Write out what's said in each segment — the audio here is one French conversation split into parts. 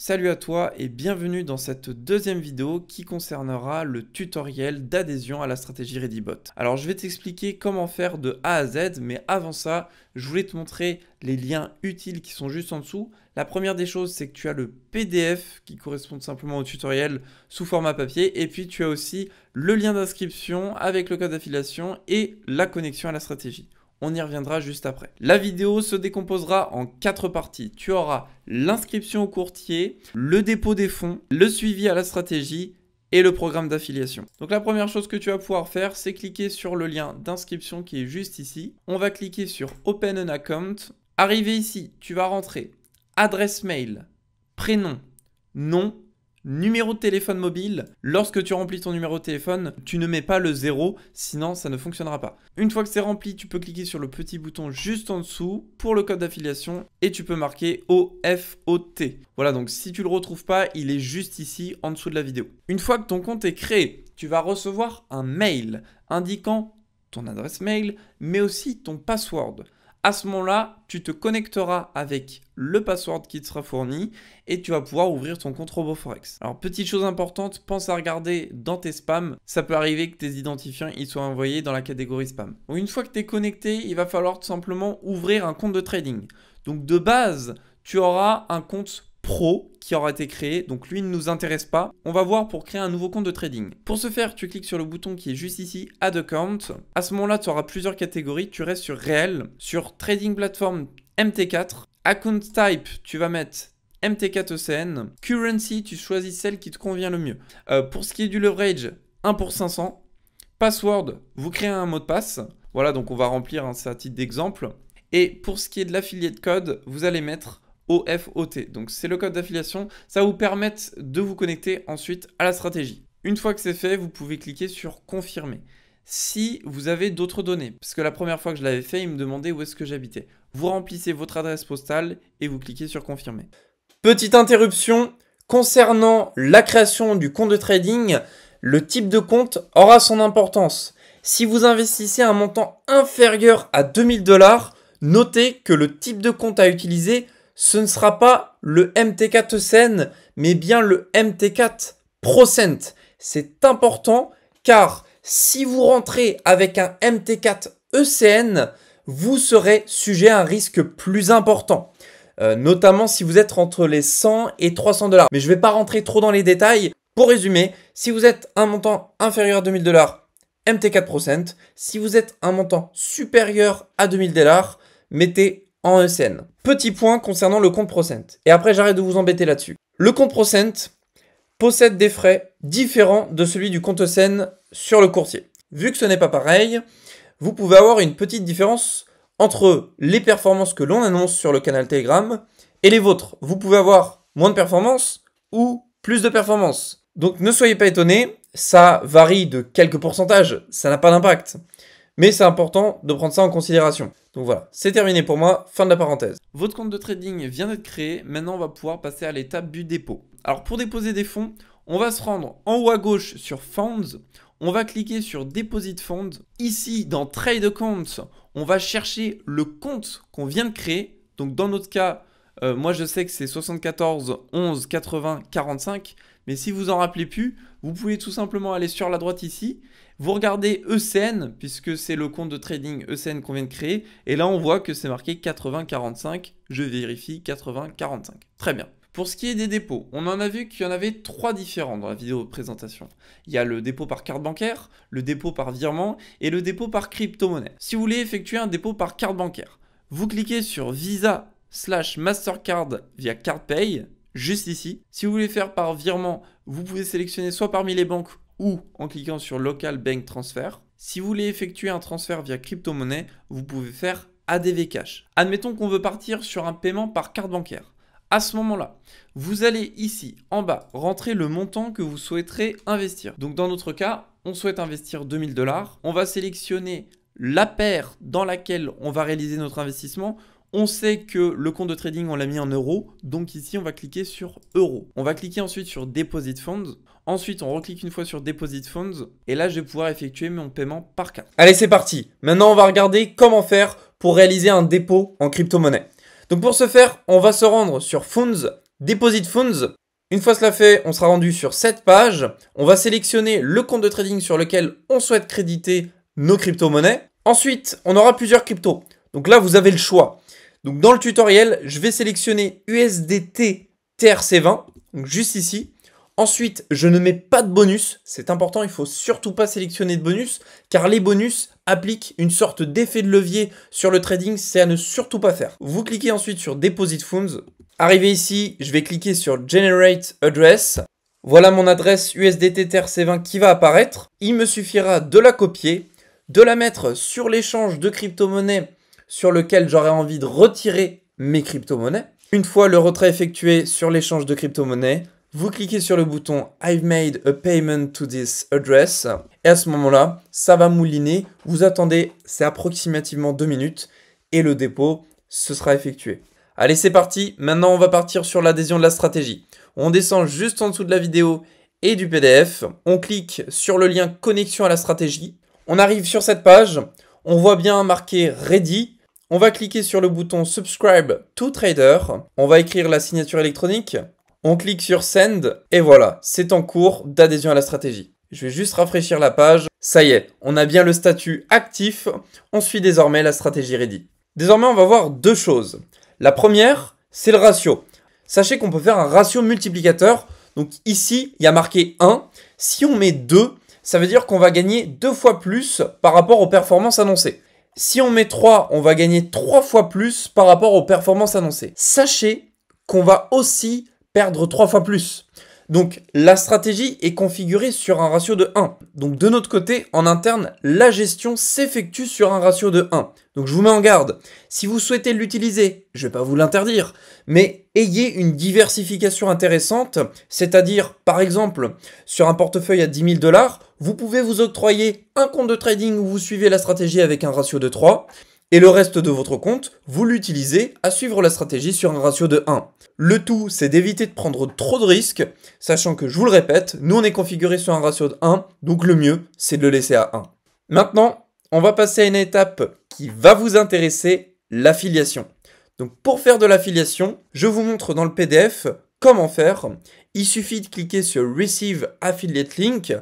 Salut à toi et bienvenue dans cette deuxième vidéo qui concernera le tutoriel d'adhésion à la stratégie ReadyBot. Alors je vais t'expliquer comment faire de A à Z, mais avant ça, je voulais te montrer les liens utiles qui sont juste en dessous. La première des choses, c'est que tu as le PDF qui correspond simplement au tutoriel sous format papier, et puis tu as aussi le lien d'inscription avec le code d'affiliation et la connexion à la stratégie. On y reviendra juste après. La vidéo se décomposera en quatre parties. Tu auras l'inscription au courtier, le dépôt des fonds, le suivi à la stratégie et le programme d'affiliation. Donc la première chose que tu vas pouvoir faire, c'est cliquer sur le lien d'inscription qui est juste ici. On va cliquer sur Open an account. Arrivé ici, tu vas rentrer adresse mail, prénom, nom Numéro de téléphone mobile. Lorsque tu remplis ton numéro de téléphone, tu ne mets pas le 0, sinon ça ne fonctionnera pas. Une fois que c'est rempli, tu peux cliquer sur le petit bouton juste en dessous pour le code d'affiliation et tu peux marquer OFOT. Voilà, donc si tu le retrouves pas, il est juste ici en dessous de la vidéo. Une fois que ton compte est créé, tu vas recevoir un mail indiquant ton adresse mail, mais aussi ton password. À ce moment-là, tu te connecteras avec le password qui te sera fourni et tu vas pouvoir ouvrir ton compte RoboForex. Alors, petite chose importante, pense à regarder dans tes spams. Ça peut arriver que tes identifiants soient envoyés dans la catégorie spam. une fois que tu es connecté, il va falloir tout simplement ouvrir un compte de trading. Donc, de base, tu auras un compte pro qui aura été créé, donc lui ne nous intéresse pas. On va voir pour créer un nouveau compte de trading. Pour ce faire, tu cliques sur le bouton qui est juste ici, Add Account. À ce moment-là, tu auras plusieurs catégories, tu restes sur réel, sur Trading Platform MT4, Account Type, tu vas mettre MT4 ECN, Currency, tu choisis celle qui te convient le mieux. Euh, pour ce qui est du leverage, 1 pour 500, Password, vous créez un mot de passe. Voilà, donc on va remplir un certain titre d'exemple. Et pour ce qui est de l'affilié de code, vous allez mettre OFOT. Donc c'est le code d'affiliation, ça va vous permettre de vous connecter ensuite à la stratégie. Une fois que c'est fait, vous pouvez cliquer sur confirmer. Si vous avez d'autres données, parce que la première fois que je l'avais fait, il me demandait où est-ce que j'habitais. Vous remplissez votre adresse postale et vous cliquez sur confirmer. Petite interruption concernant la création du compte de trading, le type de compte aura son importance. Si vous investissez un montant inférieur à 2000 dollars, notez que le type de compte à utiliser ce ne sera pas le MT4 ECN, mais bien le MT4 Procent. C'est important car si vous rentrez avec un MT4 ECN, vous serez sujet à un risque plus important. Euh, notamment si vous êtes entre les 100 et 300 dollars. Mais je ne vais pas rentrer trop dans les détails. Pour résumer, si vous êtes un montant inférieur à 2000 dollars, MT4%. Procent. Si vous êtes un montant supérieur à 2000 dollars, mettez en ESN. Petit point concernant le compte Procent. Et après, j'arrête de vous embêter là-dessus. Le compte Procent possède des frais différents de celui du compte ESN sur le courtier. Vu que ce n'est pas pareil, vous pouvez avoir une petite différence entre les performances que l'on annonce sur le canal Telegram et les vôtres. Vous pouvez avoir moins de performances ou plus de performances. Donc ne soyez pas étonnés, ça varie de quelques pourcentages, ça n'a pas d'impact. Mais c'est important de prendre ça en considération. Donc voilà, c'est terminé pour moi, fin de la parenthèse. Votre compte de trading vient d'être créé, maintenant on va pouvoir passer à l'étape du dépôt. Alors pour déposer des fonds, on va se rendre en haut à gauche sur Funds, on va cliquer sur Deposit Funds. Ici, dans Trade Account, on va chercher le compte qu'on vient de créer. Donc dans notre cas, euh, moi je sais que c'est 74 11 80 45, mais si vous en rappelez plus, vous pouvez tout simplement aller sur la droite ici vous regardez ECN, puisque c'est le compte de trading ECN qu'on vient de créer, et là on voit que c'est marqué 80.45. je vérifie 80.45. Très bien. Pour ce qui est des dépôts, on en a vu qu'il y en avait trois différents dans la vidéo de présentation. Il y a le dépôt par carte bancaire, le dépôt par virement et le dépôt par crypto-monnaie. Si vous voulez effectuer un dépôt par carte bancaire, vous cliquez sur Visa slash Mastercard via CardPay, juste ici. Si vous voulez faire par virement, vous pouvez sélectionner soit parmi les banques ou en cliquant sur Local Bank Transfer. Si vous voulez effectuer un transfert via crypto-monnaie, vous pouvez faire ADV Cash. Admettons qu'on veut partir sur un paiement par carte bancaire. À ce moment-là, vous allez ici en bas rentrer le montant que vous souhaiterez investir. Donc dans notre cas, on souhaite investir 2000 dollars. On va sélectionner la paire dans laquelle on va réaliser notre investissement. On sait que le compte de trading, on l'a mis en euros, donc ici, on va cliquer sur euros. On va cliquer ensuite sur Deposit Funds. Ensuite, on reclique une fois sur Deposit Funds, et là, je vais pouvoir effectuer mon paiement par carte. Allez, c'est parti. Maintenant, on va regarder comment faire pour réaliser un dépôt en crypto-monnaie. Donc pour ce faire, on va se rendre sur Funds, Deposit Funds. Une fois cela fait, on sera rendu sur cette page. On va sélectionner le compte de trading sur lequel on souhaite créditer nos crypto-monnaies. Ensuite, on aura plusieurs cryptos. Donc là, vous avez le choix. Donc dans le tutoriel, je vais sélectionner USDT TRC20, juste ici. Ensuite, je ne mets pas de bonus, c'est important, il faut surtout pas sélectionner de bonus, car les bonus appliquent une sorte d'effet de levier sur le trading, c'est à ne surtout pas faire. Vous cliquez ensuite sur Deposit Funds. Arrivé ici, je vais cliquer sur Generate Address. Voilà mon adresse USDT TRC20 qui va apparaître. Il me suffira de la copier, de la mettre sur l'échange de crypto-monnaie sur lequel j'aurais envie de retirer mes crypto-monnaies. Une fois le retrait effectué sur l'échange de crypto-monnaies, vous cliquez sur le bouton I've made a payment to this address et à ce moment-là, ça va mouliner. Vous attendez, c'est approximativement deux minutes et le dépôt se sera effectué. Allez, c'est parti. Maintenant, on va partir sur l'adhésion de la stratégie. On descend juste en dessous de la vidéo et du PDF. On clique sur le lien connexion à la stratégie. On arrive sur cette page. On voit bien marqué Ready. On va cliquer sur le bouton Subscribe to Trader. On va écrire la signature électronique. On clique sur Send et voilà, c'est en cours d'adhésion à la stratégie. Je vais juste rafraîchir la page. Ça y est, on a bien le statut actif. On suit désormais la stratégie Ready. Désormais, on va voir deux choses. La première, c'est le ratio. Sachez qu'on peut faire un ratio multiplicateur. Donc ici, il y a marqué 1. Si on met 2, ça veut dire qu'on va gagner deux fois plus par rapport aux performances annoncées. Si on met 3, on va gagner 3 fois plus par rapport aux performances annoncées. Sachez qu'on va aussi perdre 3 fois plus. Donc la stratégie est configurée sur un ratio de 1. Donc de notre côté, en interne, la gestion s'effectue sur un ratio de 1. Donc je vous mets en garde, si vous souhaitez l'utiliser, je ne vais pas vous l'interdire, mais ayez une diversification intéressante, c'est-à-dire par exemple sur un portefeuille à 10 000 dollars, vous pouvez vous octroyer un compte de trading où vous suivez la stratégie avec un ratio de 3, et le reste de votre compte, vous l'utilisez à suivre la stratégie sur un ratio de 1. Le tout, c'est d'éviter de prendre trop de risques, sachant que, je vous le répète, nous on est configuré sur un ratio de 1, donc le mieux, c'est de le laisser à 1. Maintenant, on va passer à une étape qui va vous intéresser, l'affiliation. Donc pour faire de l'affiliation, je vous montre dans le PDF comment faire. Il suffit de cliquer sur Receive Affiliate Link,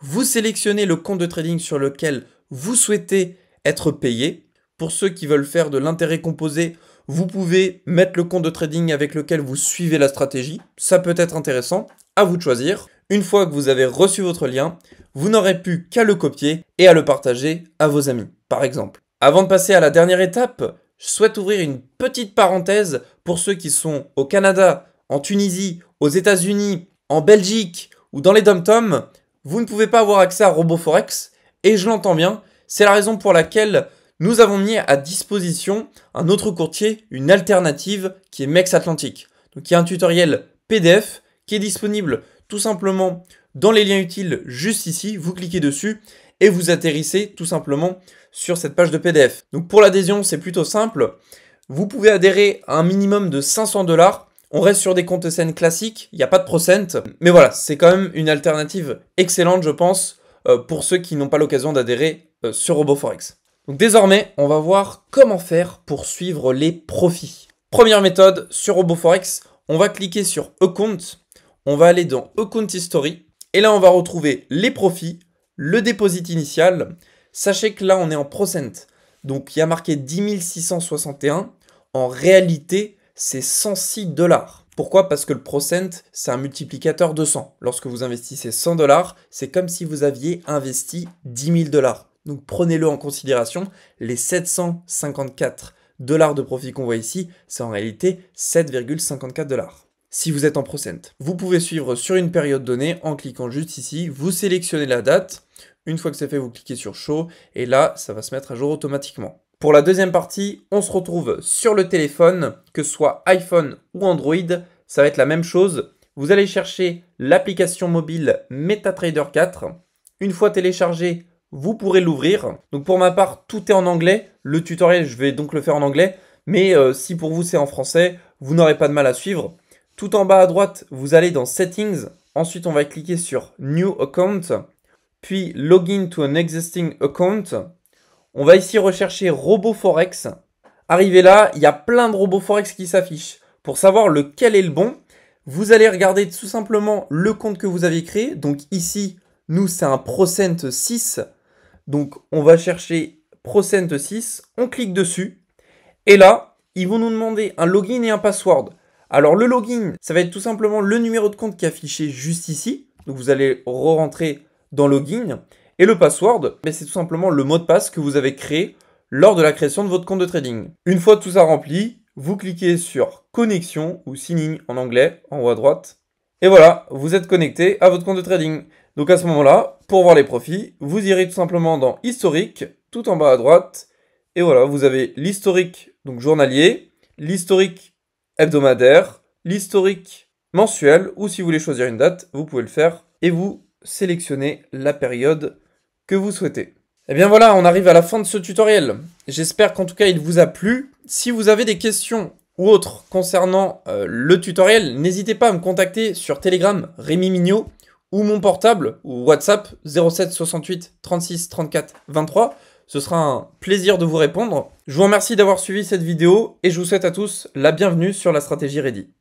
vous sélectionnez le compte de trading sur lequel vous souhaitez être payé, pour ceux qui veulent faire de l'intérêt composé, vous pouvez mettre le compte de trading avec lequel vous suivez la stratégie. Ça peut être intéressant, à vous de choisir. Une fois que vous avez reçu votre lien, vous n'aurez plus qu'à le copier et à le partager à vos amis, par exemple. Avant de passer à la dernière étape, je souhaite ouvrir une petite parenthèse pour ceux qui sont au Canada, en Tunisie, aux États-Unis, en Belgique ou dans les dom Vous ne pouvez pas avoir accès à RoboForex et je l'entends bien. C'est la raison pour laquelle nous avons mis à disposition un autre courtier, une alternative qui est Mex Atlantique. Donc il y a un tutoriel PDF qui est disponible tout simplement dans les liens utiles juste ici. Vous cliquez dessus et vous atterrissez tout simplement sur cette page de PDF. Donc pour l'adhésion, c'est plutôt simple. Vous pouvez adhérer à un minimum de 500 dollars. On reste sur des comptes scènes classiques, il n'y a pas de procent. Mais voilà, c'est quand même une alternative excellente, je pense, euh, pour ceux qui n'ont pas l'occasion d'adhérer euh, sur RoboForex. Donc désormais, on va voir comment faire pour suivre les profits. Première méthode, sur RoboForex, on va cliquer sur Account, on va aller dans Account History, et là on va retrouver les profits, le dépôt initial. Sachez que là on est en Procent ». donc il y a marqué 10 661. En réalité, c'est 106 dollars. Pourquoi Parce que le Procent », c'est un multiplicateur de 100. Lorsque vous investissez 100 dollars, c'est comme si vous aviez investi 10 000 dollars. Donc prenez-le en considération, les 754 dollars de profit qu'on voit ici, c'est en réalité 7,54 dollars. Si vous êtes en procent, vous pouvez suivre sur une période donnée en cliquant juste ici, vous sélectionnez la date, une fois que c'est fait, vous cliquez sur show et là, ça va se mettre à jour automatiquement. Pour la deuxième partie, on se retrouve sur le téléphone, que ce soit iPhone ou Android, ça va être la même chose. Vous allez chercher l'application mobile MetaTrader 4. Une fois téléchargée, vous pourrez l'ouvrir. Donc pour ma part, tout est en anglais. Le tutoriel, je vais donc le faire en anglais. Mais euh, si pour vous c'est en français, vous n'aurez pas de mal à suivre. Tout en bas à droite, vous allez dans Settings. Ensuite, on va cliquer sur New Account. Puis Login to an existing account. On va ici rechercher RoboForex. Arrivé là, il y a plein de RoboForex qui s'affichent. Pour savoir lequel est le bon, vous allez regarder tout simplement le compte que vous avez créé. Donc ici, nous, c'est un Procent 6. Donc on va chercher Procent 6, on clique dessus, et là, ils vont nous demander un login et un password. Alors le login, ça va être tout simplement le numéro de compte qui est affiché juste ici. Donc vous allez re-rentrer dans login. Et le password, ben, c'est tout simplement le mot de passe que vous avez créé lors de la création de votre compte de trading. Une fois tout ça rempli, vous cliquez sur connexion ou signing en anglais en haut à droite et voilà, vous êtes connecté à votre compte de trading. Donc à ce moment-là, pour voir les profits, vous irez tout simplement dans historique, tout en bas à droite. Et voilà, vous avez l'historique donc journalier, l'historique hebdomadaire, l'historique mensuel, ou si vous voulez choisir une date, vous pouvez le faire, et vous sélectionnez la période que vous souhaitez. Et eh bien voilà, on arrive à la fin de ce tutoriel. J'espère qu'en tout cas il vous a plu. Si vous avez des questions ou autre concernant euh, le tutoriel, n'hésitez pas à me contacter sur Telegram Rémi Mignot ou mon portable ou WhatsApp 07 68 36 34 23. Ce sera un plaisir de vous répondre. Je vous remercie d'avoir suivi cette vidéo et je vous souhaite à tous la bienvenue sur la stratégie Ready.